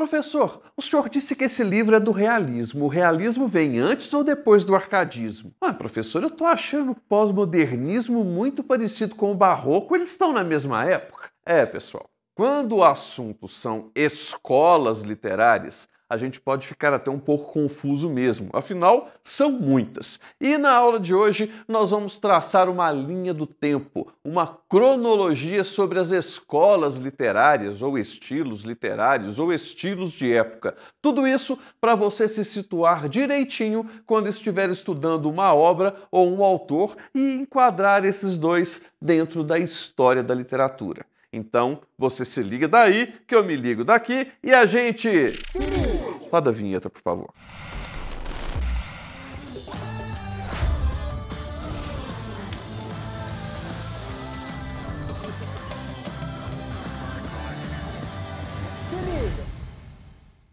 Professor, o senhor disse que esse livro é do realismo. O realismo vem antes ou depois do arcadismo? Ah, professor, eu tô achando o pós-modernismo muito parecido com o barroco. Eles estão na mesma época? É, pessoal. Quando o assunto são escolas literárias, a gente pode ficar até um pouco confuso mesmo, afinal, são muitas. E na aula de hoje, nós vamos traçar uma linha do tempo, uma cronologia sobre as escolas literárias, ou estilos literários, ou estilos de época. Tudo isso para você se situar direitinho quando estiver estudando uma obra ou um autor e enquadrar esses dois dentro da história da literatura. Então, você se liga daí, que eu me ligo daqui e a gente. Roda a vinheta, por favor.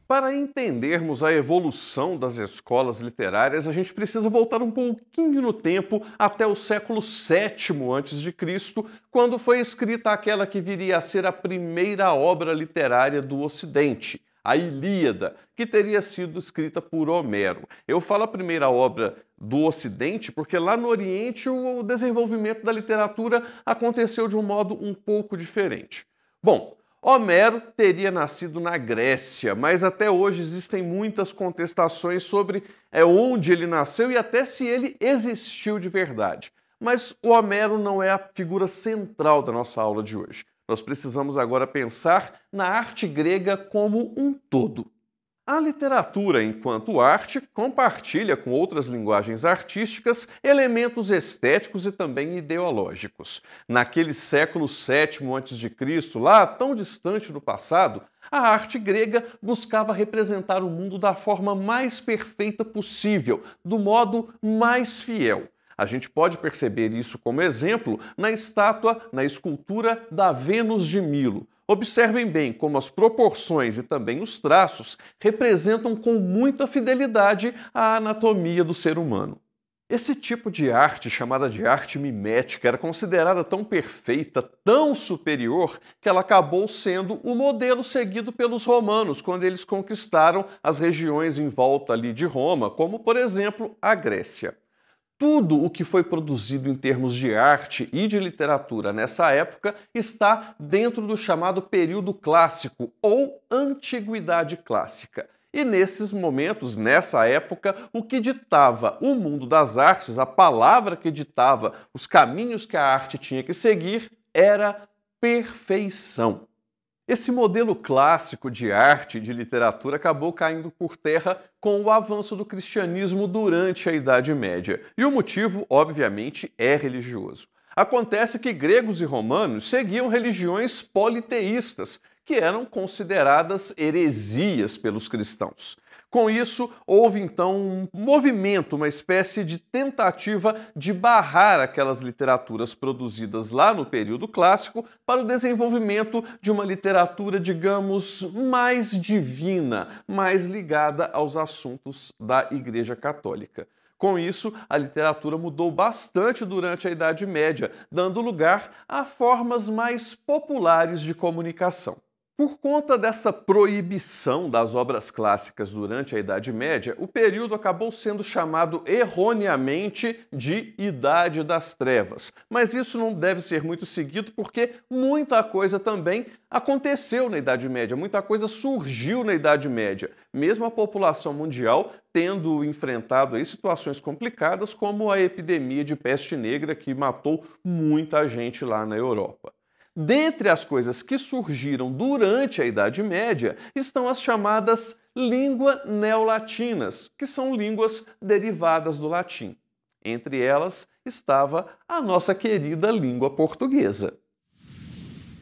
Para entendermos a evolução das escolas literárias, a gente precisa voltar um pouquinho no tempo até o século VII a.C. quando foi escrita aquela que viria a ser a primeira obra literária do Ocidente, a Ilíada, que teria sido escrita por Homero. Eu falo a primeira obra do Ocidente, porque lá no Oriente o desenvolvimento da literatura aconteceu de um modo um pouco diferente. Bom, Homero teria nascido na Grécia, mas até hoje existem muitas contestações sobre é, onde ele nasceu e até se ele existiu de verdade. Mas o Homero não é a figura central da nossa aula de hoje. Nós precisamos agora pensar na arte grega como um todo. A literatura, enquanto arte, compartilha com outras linguagens artísticas elementos estéticos e também ideológicos. Naquele século VII a.C., lá tão distante do passado, a arte grega buscava representar o mundo da forma mais perfeita possível, do modo mais fiel, a gente pode perceber isso como exemplo na estátua, na escultura da Vênus de Milo. Observem bem como as proporções e também os traços representam com muita fidelidade a anatomia do ser humano. Esse tipo de arte, chamada de arte mimética, era considerada tão perfeita, tão superior, que ela acabou sendo o modelo seguido pelos romanos quando eles conquistaram as regiões em volta ali de Roma, como por exemplo a Grécia. Tudo o que foi produzido em termos de arte e de literatura nessa época está dentro do chamado período clássico ou antiguidade clássica. E nesses momentos, nessa época, o que ditava o mundo das artes, a palavra que ditava os caminhos que a arte tinha que seguir, era perfeição. Esse modelo clássico de arte e de literatura acabou caindo por terra com o avanço do cristianismo durante a Idade Média, e o motivo, obviamente, é religioso. Acontece que gregos e romanos seguiam religiões politeístas, que eram consideradas heresias pelos cristãos. Com isso, houve então um movimento, uma espécie de tentativa de barrar aquelas literaturas produzidas lá no período clássico para o desenvolvimento de uma literatura, digamos, mais divina, mais ligada aos assuntos da Igreja Católica. Com isso, a literatura mudou bastante durante a Idade Média, dando lugar a formas mais populares de comunicação. Por conta dessa proibição das obras clássicas durante a Idade Média, o período acabou sendo chamado erroneamente de Idade das Trevas. Mas isso não deve ser muito seguido porque muita coisa também aconteceu na Idade Média, muita coisa surgiu na Idade Média, mesmo a população mundial tendo enfrentado aí situações complicadas como a epidemia de peste negra que matou muita gente lá na Europa. Dentre as coisas que surgiram durante a Idade Média estão as chamadas língua neolatinas, que são línguas derivadas do latim. Entre elas estava a nossa querida língua portuguesa.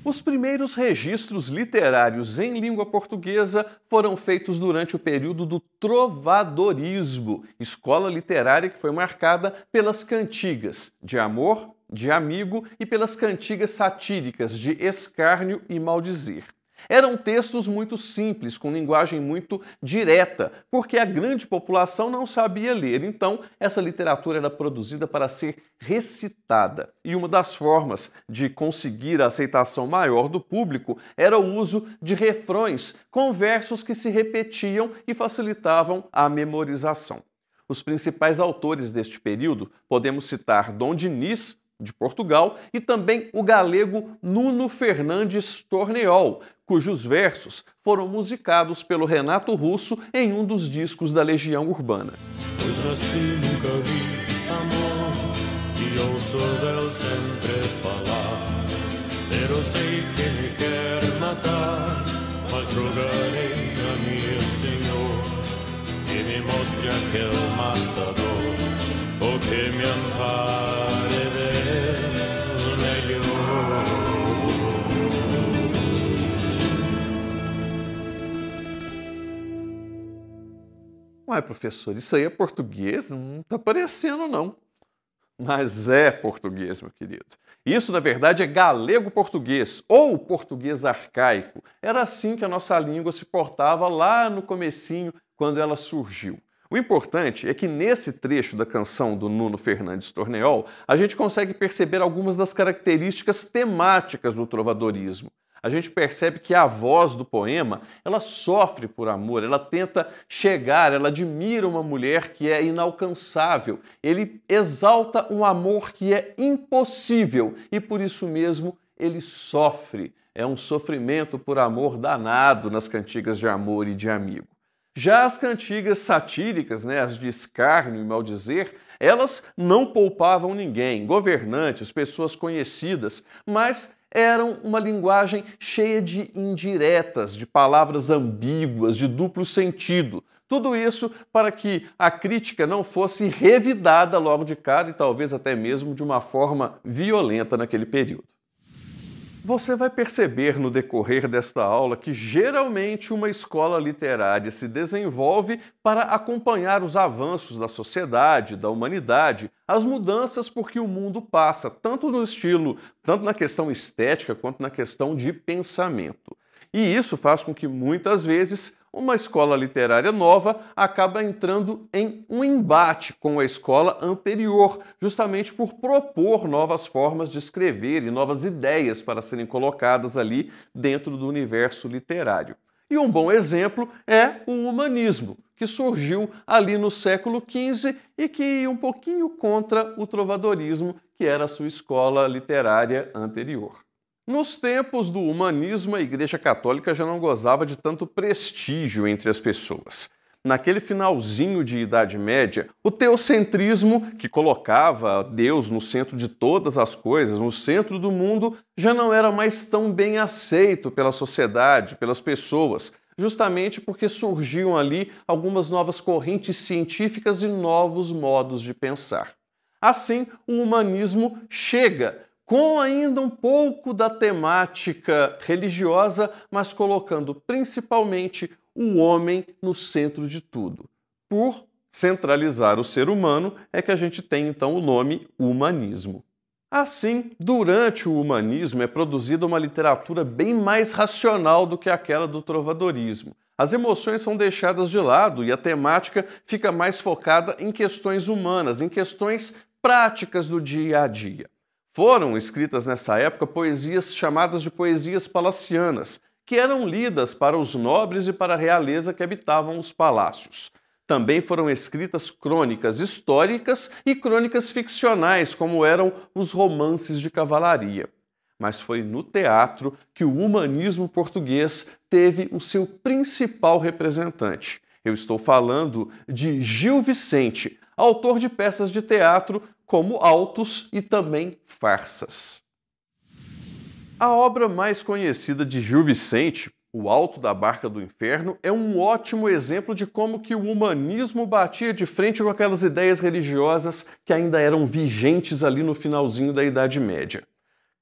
Os primeiros registros literários em língua portuguesa foram feitos durante o período do trovadorismo, escola literária que foi marcada pelas cantigas de amor de amigo e pelas cantigas satíricas de escárnio e maldizer. Eram textos muito simples, com linguagem muito direta, porque a grande população não sabia ler, então essa literatura era produzida para ser recitada. E uma das formas de conseguir a aceitação maior do público era o uso de refrões, com versos que se repetiam e facilitavam a memorização. Os principais autores deste período podemos citar Dom Diniz, de Portugal, e também o galego Nuno Fernandes Torneol, cujos versos foram musicados pelo Renato Russo em um dos discos da Legião Urbana. que me mostre matador que me ampare. Mas, professor, isso aí é português? Não está parecendo, não. Mas é português, meu querido. Isso, na verdade, é galego-português ou português arcaico. Era assim que a nossa língua se portava lá no comecinho, quando ela surgiu. O importante é que nesse trecho da canção do Nuno Fernandes Torneol, a gente consegue perceber algumas das características temáticas do trovadorismo a gente percebe que a voz do poema, ela sofre por amor, ela tenta chegar, ela admira uma mulher que é inalcançável. Ele exalta um amor que é impossível e por isso mesmo ele sofre. É um sofrimento por amor danado nas cantigas de amor e de amigo. Já as cantigas satíricas, né, as de escárnio e maldizer, elas não poupavam ninguém, governantes, pessoas conhecidas, mas eram uma linguagem cheia de indiretas, de palavras ambíguas, de duplo sentido. Tudo isso para que a crítica não fosse revidada logo de cara e talvez até mesmo de uma forma violenta naquele período. Você vai perceber no decorrer desta aula que geralmente uma escola literária se desenvolve para acompanhar os avanços da sociedade, da humanidade, as mudanças por que o mundo passa, tanto no estilo, tanto na questão estética quanto na questão de pensamento. E isso faz com que muitas vezes uma escola literária nova acaba entrando em um embate com a escola anterior, justamente por propor novas formas de escrever e novas ideias para serem colocadas ali dentro do universo literário. E um bom exemplo é o humanismo, que surgiu ali no século XV e que ia um pouquinho contra o trovadorismo, que era a sua escola literária anterior. Nos tempos do humanismo, a Igreja Católica já não gozava de tanto prestígio entre as pessoas. Naquele finalzinho de Idade Média, o teocentrismo, que colocava Deus no centro de todas as coisas, no centro do mundo, já não era mais tão bem aceito pela sociedade, pelas pessoas, justamente porque surgiam ali algumas novas correntes científicas e novos modos de pensar. Assim, o humanismo chega com ainda um pouco da temática religiosa, mas colocando principalmente o homem no centro de tudo. Por centralizar o ser humano, é que a gente tem então o nome humanismo. Assim, durante o humanismo é produzida uma literatura bem mais racional do que aquela do trovadorismo. As emoções são deixadas de lado e a temática fica mais focada em questões humanas, em questões práticas do dia a dia. Foram escritas nessa época poesias chamadas de poesias palacianas, que eram lidas para os nobres e para a realeza que habitavam os palácios. Também foram escritas crônicas históricas e crônicas ficcionais, como eram os romances de cavalaria. Mas foi no teatro que o humanismo português teve o seu principal representante. Eu estou falando de Gil Vicente, autor de peças de teatro como Autos e também Farsas. A obra mais conhecida de Gil Vicente, O Alto da Barca do Inferno, é um ótimo exemplo de como que o humanismo batia de frente com aquelas ideias religiosas que ainda eram vigentes ali no finalzinho da Idade Média.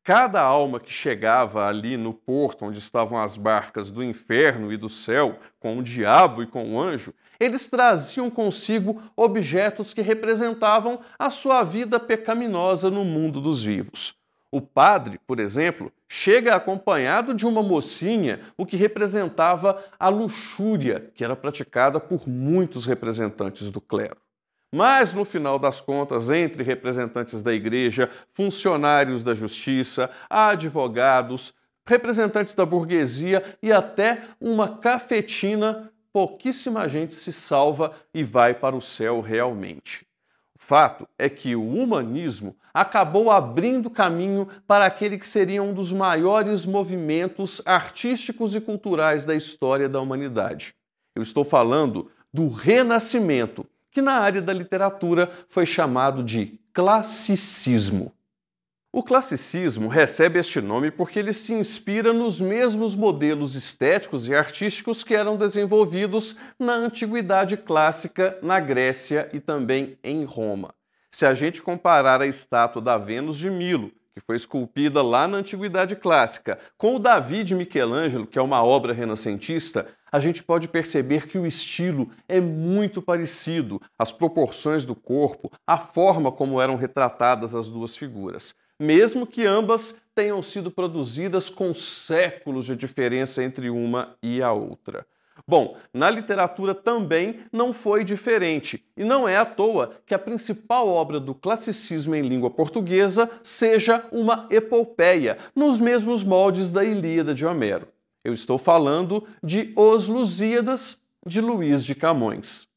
Cada alma que chegava ali no porto onde estavam as barcas do inferno e do céu, com o diabo e com o anjo, eles traziam consigo objetos que representavam a sua vida pecaminosa no mundo dos vivos. O padre, por exemplo, chega acompanhado de uma mocinha, o que representava a luxúria que era praticada por muitos representantes do clero. Mas no final das contas, entre representantes da igreja, funcionários da justiça, advogados, representantes da burguesia e até uma cafetina, pouquíssima gente se salva e vai para o céu realmente. O fato é que o humanismo acabou abrindo caminho para aquele que seria um dos maiores movimentos artísticos e culturais da história da humanidade. Eu estou falando do Renascimento, que na área da literatura foi chamado de classicismo. O classicismo recebe este nome porque ele se inspira nos mesmos modelos estéticos e artísticos que eram desenvolvidos na Antiguidade Clássica, na Grécia e também em Roma. Se a gente comparar a estátua da Vênus de Milo, que foi esculpida lá na Antiguidade Clássica, com o Davi de Michelangelo, que é uma obra renascentista, a gente pode perceber que o estilo é muito parecido, as proporções do corpo, a forma como eram retratadas as duas figuras, mesmo que ambas tenham sido produzidas com séculos de diferença entre uma e a outra. Bom, na literatura também não foi diferente, e não é à toa que a principal obra do classicismo em língua portuguesa seja uma epopeia, nos mesmos moldes da Ilíada de Homero. Eu estou falando de Os Lusíadas, de Luiz de Camões.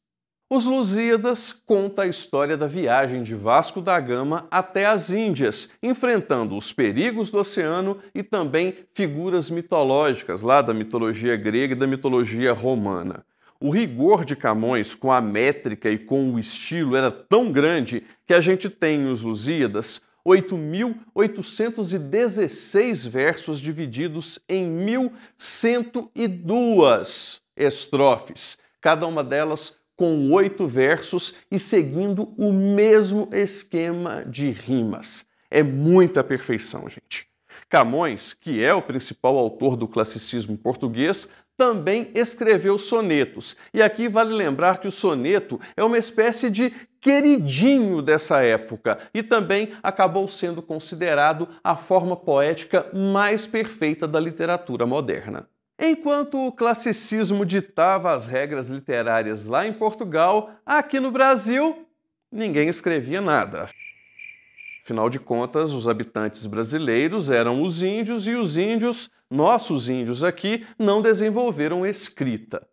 Os Lusíadas conta a história da viagem de Vasco da Gama até as Índias, enfrentando os perigos do oceano e também figuras mitológicas lá da mitologia grega e da mitologia romana. O rigor de Camões com a métrica e com o estilo era tão grande que a gente tem os Lusíadas 8.816 versos divididos em 1.102 estrofes, cada uma delas com oito versos e seguindo o mesmo esquema de rimas. É muita perfeição, gente. Camões, que é o principal autor do classicismo português, também escreveu sonetos. E aqui vale lembrar que o soneto é uma espécie de queridinho dessa época e também acabou sendo considerado a forma poética mais perfeita da literatura moderna. Enquanto o classicismo ditava as regras literárias lá em Portugal, aqui no Brasil ninguém escrevia nada. Afinal de contas, os habitantes brasileiros eram os índios e os índios, nossos índios aqui, não desenvolveram escrita.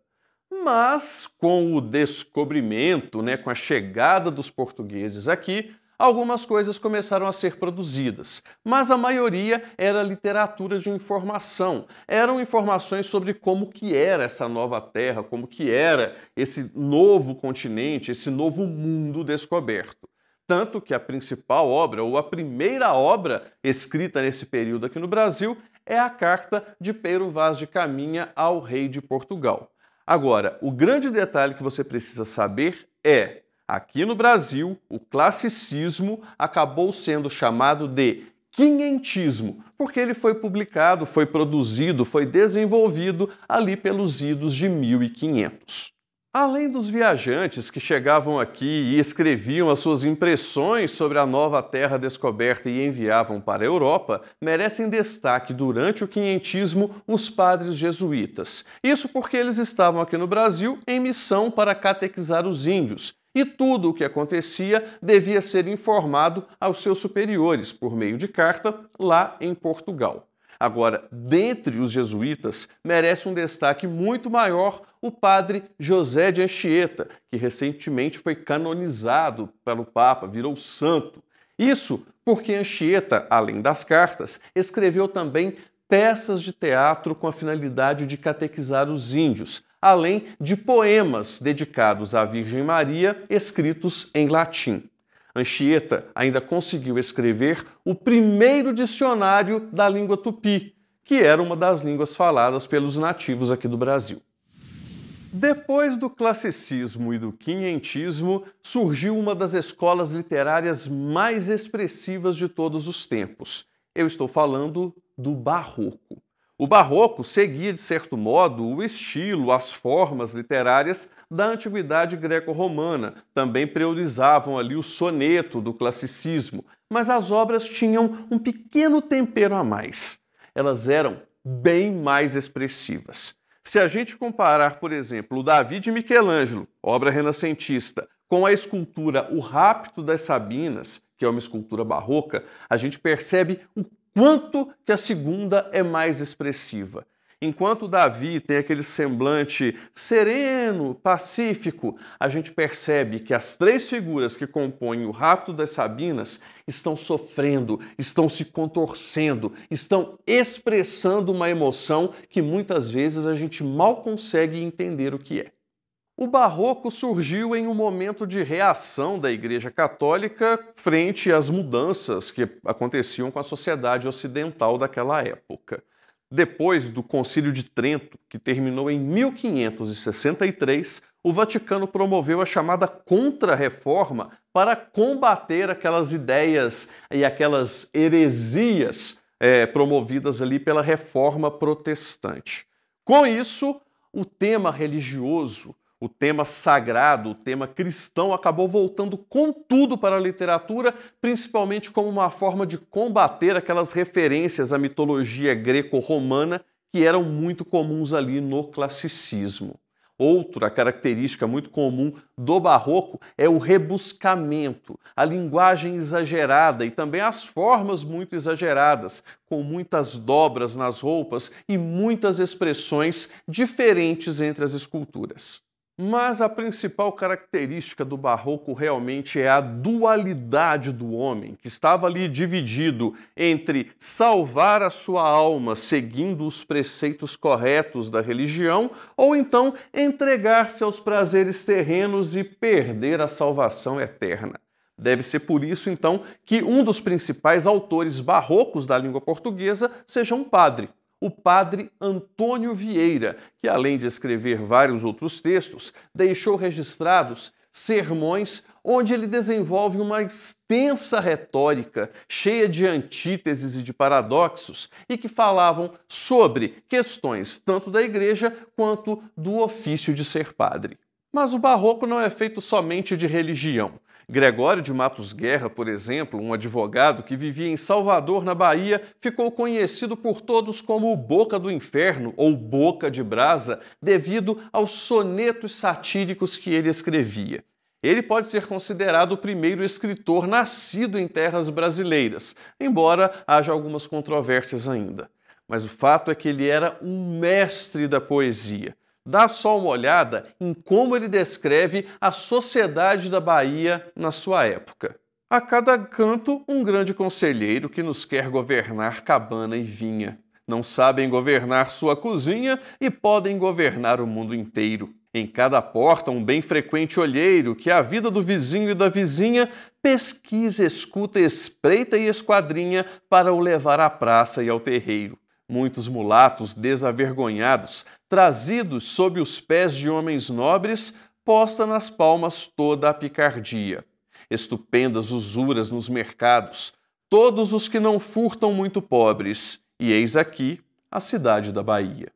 Mas com o descobrimento, né, com a chegada dos portugueses aqui, algumas coisas começaram a ser produzidas, mas a maioria era literatura de informação. Eram informações sobre como que era essa nova terra, como que era esse novo continente, esse novo mundo descoberto. Tanto que a principal obra, ou a primeira obra escrita nesse período aqui no Brasil, é a Carta de Pedro Vaz de Caminha ao Rei de Portugal. Agora, o grande detalhe que você precisa saber é: aqui no Brasil, o classicismo acabou sendo chamado de quinhentismo, porque ele foi publicado, foi produzido, foi desenvolvido ali pelos idos de 1500. Além dos viajantes que chegavam aqui e escreviam as suas impressões sobre a nova terra descoberta e enviavam para a Europa, merecem destaque durante o quinhentismo os padres jesuítas. Isso porque eles estavam aqui no Brasil em missão para catequizar os índios. E tudo o que acontecia devia ser informado aos seus superiores por meio de carta lá em Portugal. Agora, dentre os jesuítas, merece um destaque muito maior o padre José de Anchieta, que recentemente foi canonizado pelo Papa, virou santo. Isso porque Anchieta, além das cartas, escreveu também peças de teatro com a finalidade de catequizar os índios, além de poemas dedicados à Virgem Maria escritos em latim. Anchieta ainda conseguiu escrever o primeiro dicionário da língua tupi, que era uma das línguas faladas pelos nativos aqui do Brasil. Depois do classicismo e do quinhentismo, surgiu uma das escolas literárias mais expressivas de todos os tempos. Eu estou falando do Barroco. O Barroco seguia, de certo modo, o estilo, as formas literárias da antiguidade greco-romana. Também priorizavam ali o soneto do classicismo, mas as obras tinham um pequeno tempero a mais. Elas eram bem mais expressivas. Se a gente comparar, por exemplo, o Davi de Michelangelo, obra renascentista, com a escultura O Rapto das Sabinas, que é uma escultura barroca, a gente percebe o quanto que a segunda é mais expressiva. Enquanto Davi tem aquele semblante sereno, pacífico, a gente percebe que as três figuras que compõem o rapto das Sabinas estão sofrendo, estão se contorcendo, estão expressando uma emoção que muitas vezes a gente mal consegue entender o que é. O barroco surgiu em um momento de reação da Igreja Católica frente às mudanças que aconteciam com a sociedade ocidental daquela época. Depois do Concílio de Trento, que terminou em 1563, o Vaticano promoveu a chamada Contra-Reforma para combater aquelas ideias e aquelas heresias é, promovidas ali pela Reforma Protestante. Com isso, o tema religioso o tema sagrado, o tema cristão, acabou voltando com tudo para a literatura, principalmente como uma forma de combater aquelas referências à mitologia greco-romana que eram muito comuns ali no classicismo. Outra característica muito comum do barroco é o rebuscamento, a linguagem exagerada e também as formas muito exageradas, com muitas dobras nas roupas e muitas expressões diferentes entre as esculturas. Mas a principal característica do barroco realmente é a dualidade do homem, que estava ali dividido entre salvar a sua alma seguindo os preceitos corretos da religião, ou então entregar-se aos prazeres terrenos e perder a salvação eterna. Deve ser por isso, então, que um dos principais autores barrocos da língua portuguesa seja um padre, o padre Antônio Vieira, que além de escrever vários outros textos, deixou registrados sermões onde ele desenvolve uma extensa retórica cheia de antíteses e de paradoxos e que falavam sobre questões tanto da igreja quanto do ofício de ser padre. Mas o barroco não é feito somente de religião. Gregório de Matos Guerra, por exemplo, um advogado que vivia em Salvador, na Bahia, ficou conhecido por todos como o Boca do Inferno ou Boca de Brasa, devido aos sonetos satíricos que ele escrevia. Ele pode ser considerado o primeiro escritor nascido em terras brasileiras, embora haja algumas controvérsias ainda. Mas o fato é que ele era um mestre da poesia. Dá só uma olhada em como ele descreve a sociedade da Bahia na sua época. A cada canto, um grande conselheiro que nos quer governar cabana e vinha. Não sabem governar sua cozinha e podem governar o mundo inteiro. Em cada porta, um bem frequente olheiro que a vida do vizinho e da vizinha pesquisa, escuta, espreita e esquadrinha para o levar à praça e ao terreiro. Muitos mulatos desavergonhados trazidos sob os pés de homens nobres, posta nas palmas toda a picardia. Estupendas usuras nos mercados, todos os que não furtam muito pobres, e eis aqui a cidade da Bahia.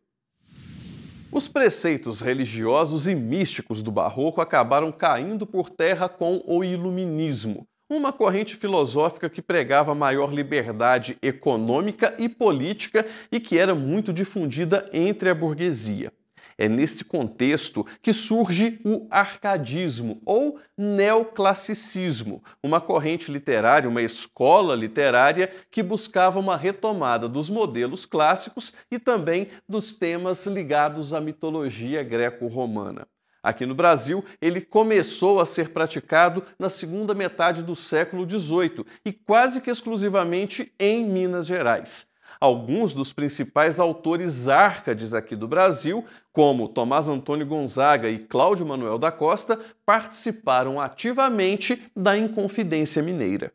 Os preceitos religiosos e místicos do Barroco acabaram caindo por terra com o Iluminismo, uma corrente filosófica que pregava maior liberdade econômica e política e que era muito difundida entre a burguesia. É neste contexto que surge o arcadismo ou neoclassicismo, uma corrente literária, uma escola literária que buscava uma retomada dos modelos clássicos e também dos temas ligados à mitologia greco-romana. Aqui no Brasil, ele começou a ser praticado na segunda metade do século XVIII e quase que exclusivamente em Minas Gerais. Alguns dos principais autores árcades aqui do Brasil, como Tomás Antônio Gonzaga e Cláudio Manuel da Costa, participaram ativamente da Inconfidência Mineira.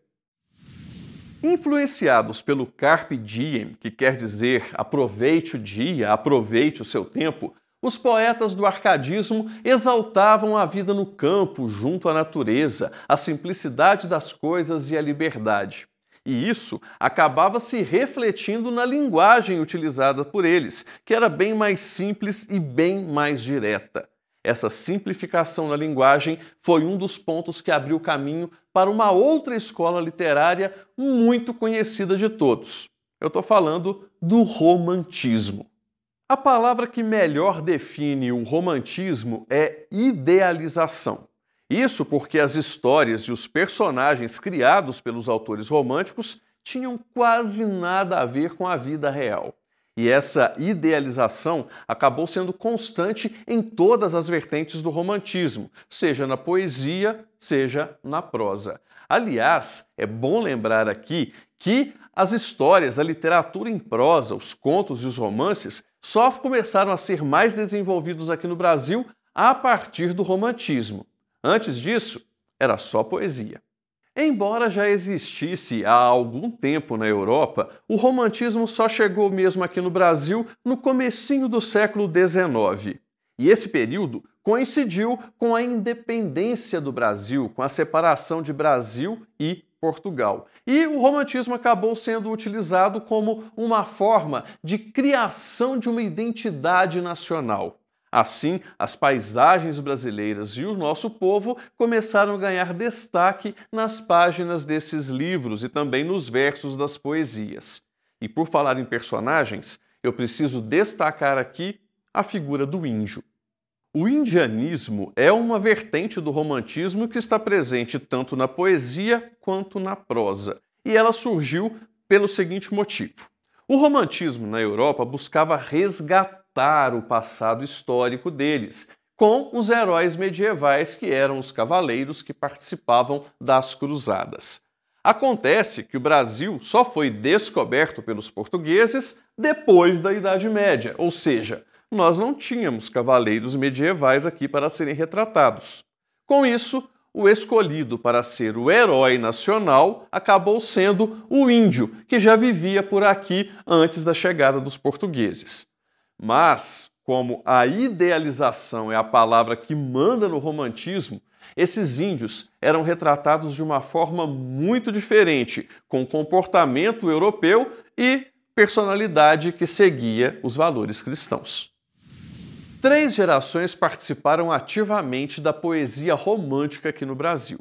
Influenciados pelo Carpe Diem, que quer dizer aproveite o dia, aproveite o seu tempo, os poetas do arcadismo exaltavam a vida no campo, junto à natureza, a simplicidade das coisas e a liberdade. E isso acabava se refletindo na linguagem utilizada por eles, que era bem mais simples e bem mais direta. Essa simplificação na linguagem foi um dos pontos que abriu caminho para uma outra escola literária muito conhecida de todos. Eu estou falando do romantismo. A palavra que melhor define o romantismo é idealização. Isso porque as histórias e os personagens criados pelos autores românticos tinham quase nada a ver com a vida real. E essa idealização acabou sendo constante em todas as vertentes do romantismo, seja na poesia, seja na prosa. Aliás, é bom lembrar aqui que as histórias, a literatura em prosa, os contos e os romances só começaram a ser mais desenvolvidos aqui no Brasil a partir do romantismo. Antes disso, era só poesia. Embora já existisse há algum tempo na Europa, o romantismo só chegou mesmo aqui no Brasil no comecinho do século XIX. E esse período coincidiu com a independência do Brasil, com a separação de Brasil e Portugal. E o romantismo acabou sendo utilizado como uma forma de criação de uma identidade nacional. Assim, as paisagens brasileiras e o nosso povo começaram a ganhar destaque nas páginas desses livros e também nos versos das poesias. E por falar em personagens, eu preciso destacar aqui a figura do índio. O indianismo é uma vertente do romantismo que está presente tanto na poesia quanto na prosa, e ela surgiu pelo seguinte motivo. O romantismo na Europa buscava resgatar o passado histórico deles, com os heróis medievais que eram os cavaleiros que participavam das cruzadas. Acontece que o Brasil só foi descoberto pelos portugueses depois da Idade Média, ou seja, nós não tínhamos cavaleiros medievais aqui para serem retratados. Com isso, o escolhido para ser o herói nacional acabou sendo o índio, que já vivia por aqui antes da chegada dos portugueses. Mas, como a idealização é a palavra que manda no romantismo, esses índios eram retratados de uma forma muito diferente, com comportamento europeu e personalidade que seguia os valores cristãos. Três gerações participaram ativamente da poesia romântica aqui no Brasil.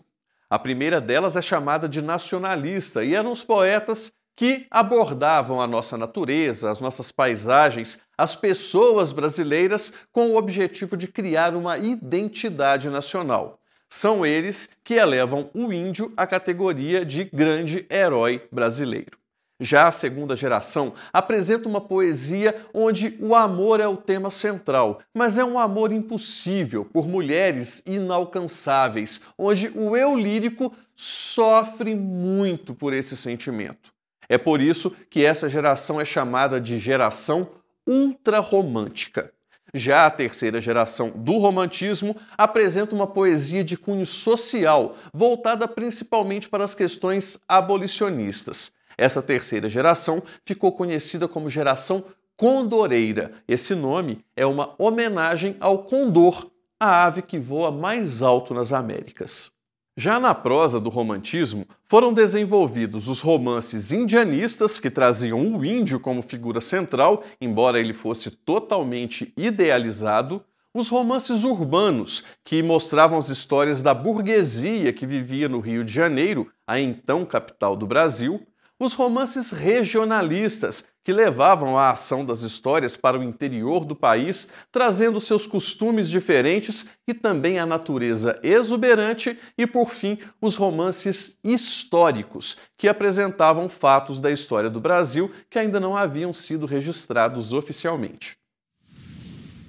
A primeira delas é chamada de nacionalista e eram os poetas que abordavam a nossa natureza, as nossas paisagens, as pessoas brasileiras com o objetivo de criar uma identidade nacional. São eles que elevam o índio à categoria de grande herói brasileiro. Já a segunda geração apresenta uma poesia onde o amor é o tema central, mas é um amor impossível por mulheres inalcançáveis, onde o eu lírico sofre muito por esse sentimento. É por isso que essa geração é chamada de geração ultrarromântica. Já a terceira geração do romantismo apresenta uma poesia de cunho social, voltada principalmente para as questões abolicionistas. Essa terceira geração ficou conhecida como geração condoreira. Esse nome é uma homenagem ao condor, a ave que voa mais alto nas Américas. Já na prosa do romantismo, foram desenvolvidos os romances indianistas, que traziam o índio como figura central, embora ele fosse totalmente idealizado, os romances urbanos, que mostravam as histórias da burguesia que vivia no Rio de Janeiro, a então capital do Brasil, os romances regionalistas, que levavam a ação das histórias para o interior do país, trazendo seus costumes diferentes e também a natureza exuberante, e por fim, os romances históricos, que apresentavam fatos da história do Brasil que ainda não haviam sido registrados oficialmente.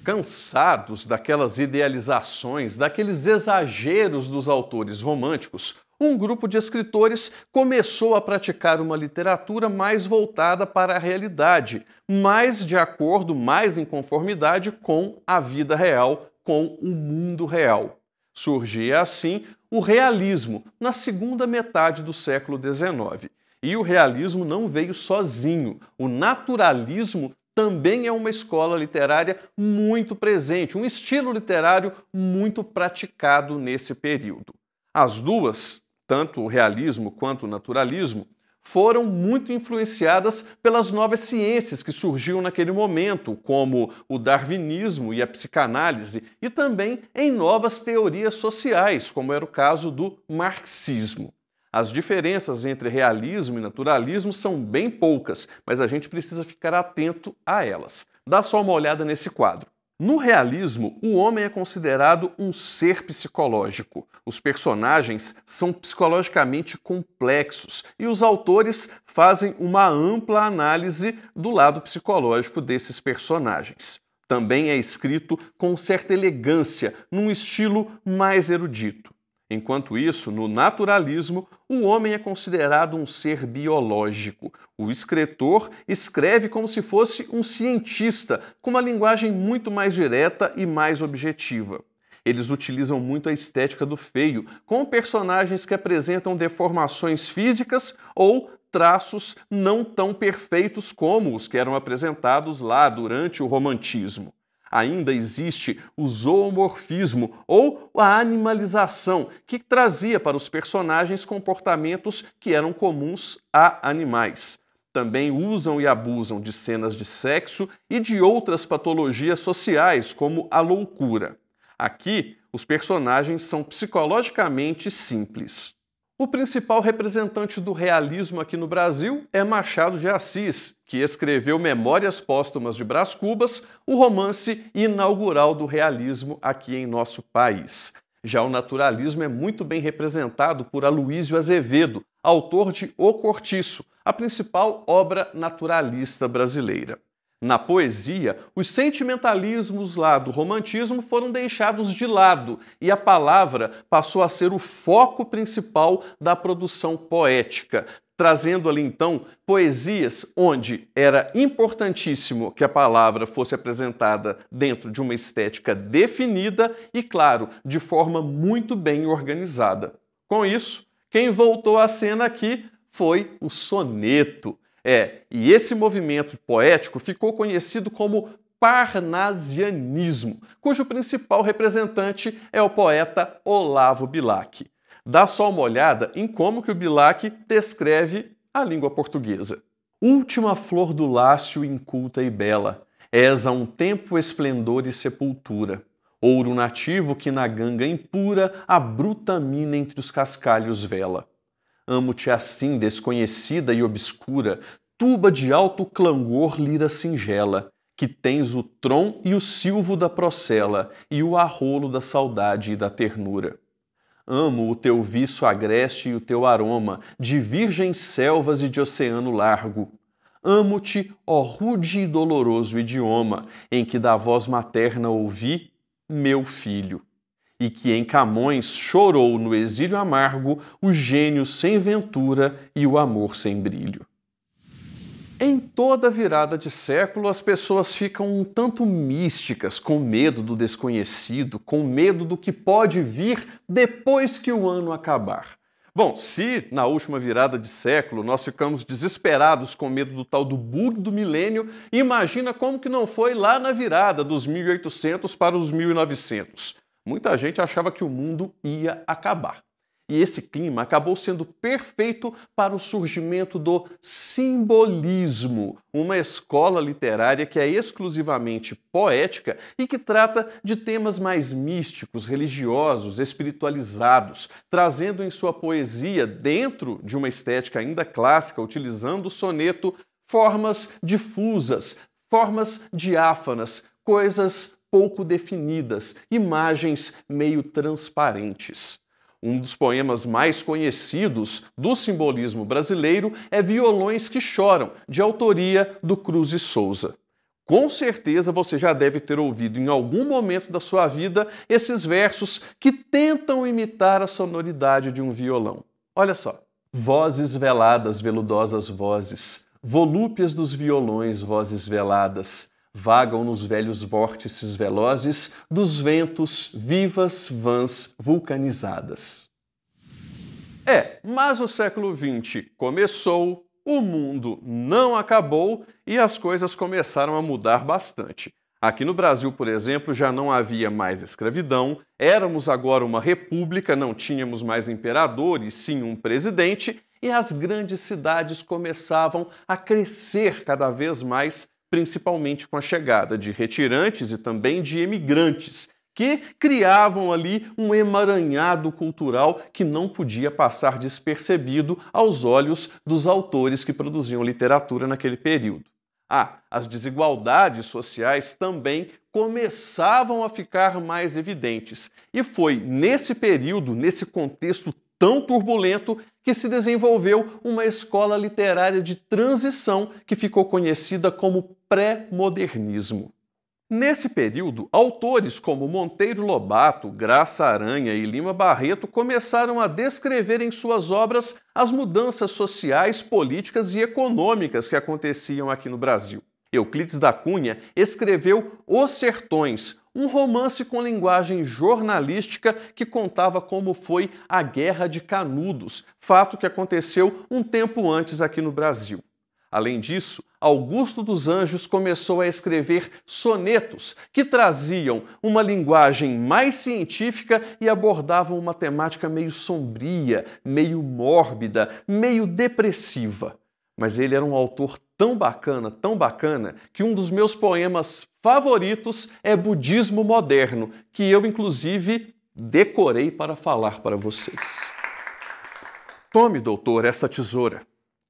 Cansados daquelas idealizações, daqueles exageros dos autores românticos, um grupo de escritores começou a praticar uma literatura mais voltada para a realidade, mais de acordo, mais em conformidade com a vida real, com o mundo real. Surgia assim o realismo na segunda metade do século XIX. E o realismo não veio sozinho. O naturalismo também é uma escola literária muito presente, um estilo literário muito praticado nesse período. As duas, tanto o realismo quanto o naturalismo, foram muito influenciadas pelas novas ciências que surgiam naquele momento, como o darwinismo e a psicanálise, e também em novas teorias sociais, como era o caso do marxismo. As diferenças entre realismo e naturalismo são bem poucas, mas a gente precisa ficar atento a elas. Dá só uma olhada nesse quadro. No realismo, o homem é considerado um ser psicológico. Os personagens são psicologicamente complexos e os autores fazem uma ampla análise do lado psicológico desses personagens. Também é escrito com certa elegância, num estilo mais erudito. Enquanto isso, no naturalismo, o homem é considerado um ser biológico. O escritor escreve como se fosse um cientista, com uma linguagem muito mais direta e mais objetiva. Eles utilizam muito a estética do feio, com personagens que apresentam deformações físicas ou traços não tão perfeitos como os que eram apresentados lá durante o Romantismo ainda existe o zoomorfismo ou a animalização, que trazia para os personagens comportamentos que eram comuns a animais. Também usam e abusam de cenas de sexo e de outras patologias sociais, como a loucura. Aqui, os personagens são psicologicamente simples. O principal representante do realismo aqui no Brasil é Machado de Assis, que escreveu Memórias Póstumas de Brás Cubas, o romance inaugural do realismo aqui em nosso país. Já o naturalismo é muito bem representado por Aloísio Azevedo, autor de O Cortiço, a principal obra naturalista brasileira. Na poesia, os sentimentalismos lá do romantismo foram deixados de lado e a palavra passou a ser o foco principal da produção poética, trazendo ali então poesias onde era importantíssimo que a palavra fosse apresentada dentro de uma estética definida e, claro, de forma muito bem organizada. Com isso, quem voltou à cena aqui foi o soneto. É, e esse movimento poético ficou conhecido como parnasianismo, cujo principal representante é o poeta Olavo Bilac. Dá só uma olhada em como que o Bilac descreve a língua portuguesa. Última flor do lácio inculta e bela, és a um tempo esplendor e sepultura. Ouro nativo que na ganga impura a bruta mina entre os cascalhos vela. Amo-te assim, desconhecida e obscura, tuba de alto clangor, lira singela, que tens o tron e o silvo da procela e o arrolo da saudade e da ternura. Amo o teu viço agreste e o teu aroma, de virgens selvas e de oceano largo. Amo-te, ó rude e doloroso idioma, em que da voz materna ouvi, meu filho e que em Camões chorou no exílio amargo o gênio sem ventura e o amor sem brilho. Em toda virada de século, as pessoas ficam um tanto místicas, com medo do desconhecido, com medo do que pode vir depois que o ano acabar. Bom, se na última virada de século nós ficamos desesperados com medo do tal do bug do milênio, imagina como que não foi lá na virada dos 1800 para os 1900 muita gente achava que o mundo ia acabar. E esse clima acabou sendo perfeito para o surgimento do simbolismo, uma escola literária que é exclusivamente poética e que trata de temas mais místicos, religiosos, espiritualizados, trazendo em sua poesia, dentro de uma estética ainda clássica, utilizando o soneto, formas difusas, formas diáfanas, coisas pouco definidas, imagens meio transparentes. Um dos poemas mais conhecidos do simbolismo brasileiro é Violões que Choram, de autoria do Cruz e Souza. Com certeza você já deve ter ouvido em algum momento da sua vida esses versos que tentam imitar a sonoridade de um violão. Olha só. Vozes veladas, veludosas vozes, volúpias dos violões, vozes veladas, vagam nos velhos vórtices velozes dos ventos vivas vãs vulcanizadas. É, mas o século XX começou, o mundo não acabou e as coisas começaram a mudar bastante. Aqui no Brasil, por exemplo, já não havia mais escravidão, éramos agora uma república, não tínhamos mais imperador e sim um presidente, e as grandes cidades começavam a crescer cada vez mais principalmente com a chegada de retirantes e também de emigrantes, que criavam ali um emaranhado cultural que não podia passar despercebido aos olhos dos autores que produziam literatura naquele período. Ah, as desigualdades sociais também começavam a ficar mais evidentes, e foi nesse período, nesse contexto tão turbulento, que se desenvolveu uma escola literária de transição que ficou conhecida como pré-modernismo. Nesse período, autores como Monteiro Lobato, Graça Aranha e Lima Barreto começaram a descrever em suas obras as mudanças sociais, políticas e econômicas que aconteciam aqui no Brasil. Euclides da Cunha escreveu Os Sertões, um romance com linguagem jornalística que contava como foi a Guerra de Canudos, fato que aconteceu um tempo antes aqui no Brasil. Além disso, Augusto dos Anjos começou a escrever sonetos que traziam uma linguagem mais científica e abordavam uma temática meio sombria, meio mórbida, meio depressiva. Mas ele era um autor tão bacana, tão bacana, que um dos meus poemas favoritos é Budismo Moderno, que eu inclusive decorei para falar para vocês. Tome, doutor, esta tesoura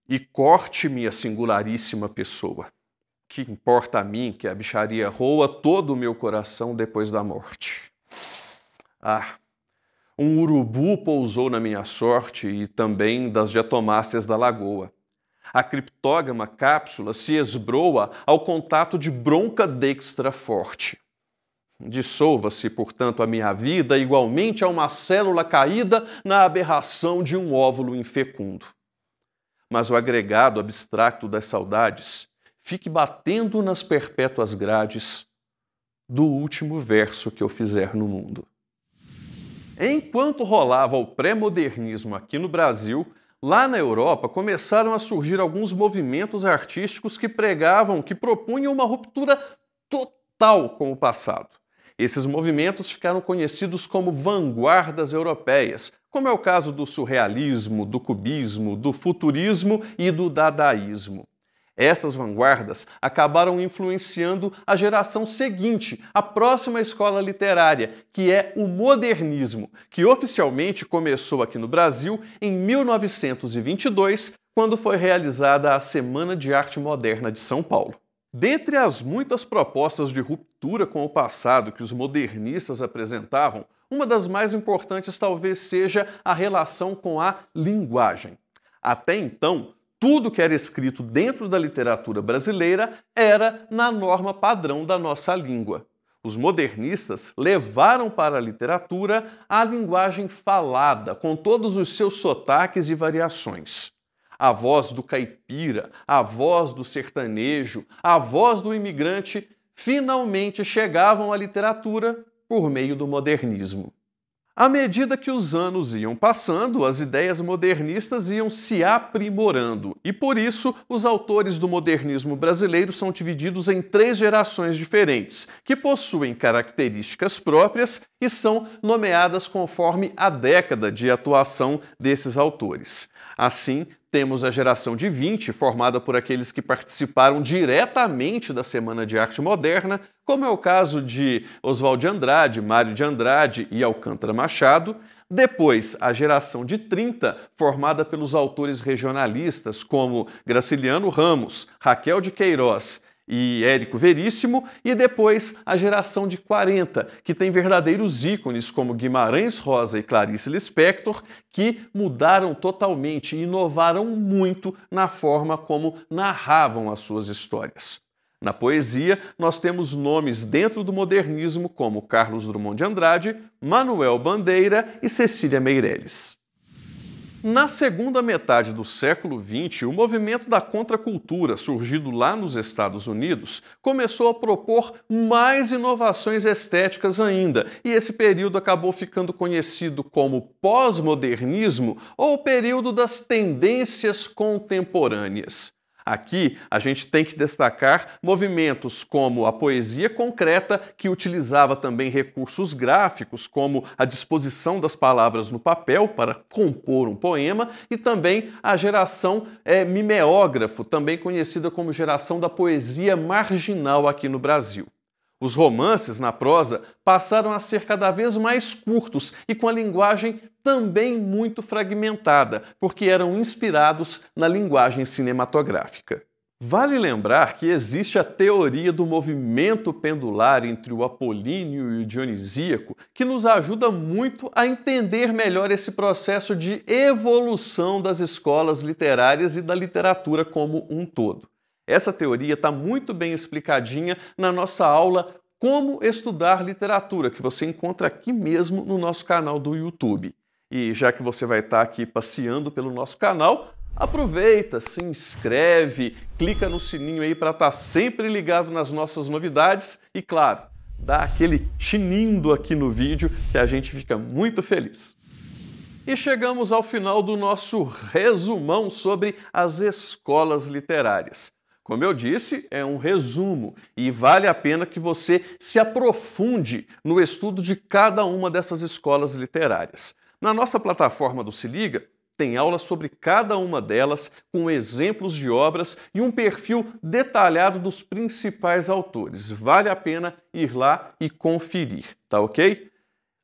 e corte minha singularíssima pessoa. Que importa a mim que a bicharia roa todo o meu coração depois da morte. Ah, um urubu pousou na minha sorte e também das diatomáceas da lagoa. A criptógama cápsula se esbroa ao contato de bronca dextra forte. Dissolva-se, portanto, a minha vida igualmente a uma célula caída na aberração de um óvulo infecundo mas o agregado abstrato das saudades fique batendo nas perpétuas grades do último verso que eu fizer no mundo. Enquanto rolava o pré-modernismo aqui no Brasil, lá na Europa começaram a surgir alguns movimentos artísticos que pregavam, que propunham uma ruptura total com o passado. Esses movimentos ficaram conhecidos como vanguardas europeias, como é o caso do surrealismo, do cubismo, do futurismo e do dadaísmo. Essas vanguardas acabaram influenciando a geração seguinte, a próxima escola literária, que é o modernismo, que oficialmente começou aqui no Brasil em 1922, quando foi realizada a Semana de Arte Moderna de São Paulo. Dentre as muitas propostas de ruptura com o passado que os modernistas apresentavam, uma das mais importantes talvez seja a relação com a linguagem. Até então, tudo que era escrito dentro da literatura brasileira era na norma padrão da nossa língua. Os modernistas levaram para a literatura a linguagem falada, com todos os seus sotaques e variações. A voz do caipira, a voz do sertanejo, a voz do imigrante finalmente chegavam à literatura por meio do modernismo. À medida que os anos iam passando, as ideias modernistas iam se aprimorando, e por isso os autores do modernismo brasileiro são divididos em três gerações diferentes, que possuem características próprias e são nomeadas conforme a década de atuação desses autores. Assim, temos a geração de 20, formada por aqueles que participaram diretamente da Semana de Arte Moderna, como é o caso de Oswald de Andrade, Mário de Andrade e Alcântara Machado. Depois, a geração de 30, formada pelos autores regionalistas como Graciliano Ramos, Raquel de Queiroz, e Érico Veríssimo, e depois a geração de 40, que tem verdadeiros ícones como Guimarães Rosa e Clarice Lispector, que mudaram totalmente e inovaram muito na forma como narravam as suas histórias. Na poesia, nós temos nomes dentro do modernismo como Carlos Drummond de Andrade, Manuel Bandeira e Cecília Meirelles. Na segunda metade do século XX, o movimento da contracultura, surgido lá nos Estados Unidos, começou a propor mais inovações estéticas ainda, e esse período acabou ficando conhecido como pós-modernismo ou período das tendências contemporâneas. Aqui a gente tem que destacar movimentos como a poesia concreta, que utilizava também recursos gráficos, como a disposição das palavras no papel para compor um poema, e também a geração é, mimeógrafo, também conhecida como geração da poesia marginal aqui no Brasil. Os romances na prosa passaram a ser cada vez mais curtos e com a linguagem também muito fragmentada, porque eram inspirados na linguagem cinematográfica. Vale lembrar que existe a teoria do movimento pendular entre o apolíneo e o dionisíaco, que nos ajuda muito a entender melhor esse processo de evolução das escolas literárias e da literatura como um todo. Essa teoria está muito bem explicadinha na nossa aula Como Estudar Literatura, que você encontra aqui mesmo no nosso canal do YouTube. E já que você vai estar tá aqui passeando pelo nosso canal, aproveita, se inscreve, clica no sininho aí para estar tá sempre ligado nas nossas novidades e, claro, dá aquele tinindo aqui no vídeo que a gente fica muito feliz. E chegamos ao final do nosso resumão sobre as escolas literárias. Como eu disse, é um resumo e vale a pena que você se aprofunde no estudo de cada uma dessas escolas literárias. Na nossa plataforma do Se Liga, tem aula sobre cada uma delas, com exemplos de obras e um perfil detalhado dos principais autores. Vale a pena ir lá e conferir, tá ok?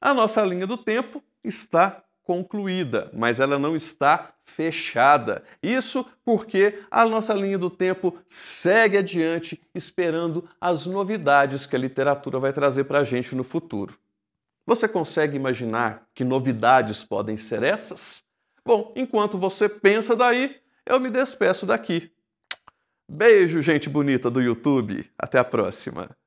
A nossa linha do tempo está concluída, mas ela não está fechada. Isso porque a nossa linha do tempo segue adiante, esperando as novidades que a literatura vai trazer para a gente no futuro. Você consegue imaginar que novidades podem ser essas? Bom, enquanto você pensa daí, eu me despeço daqui. Beijo, gente bonita do YouTube. Até a próxima.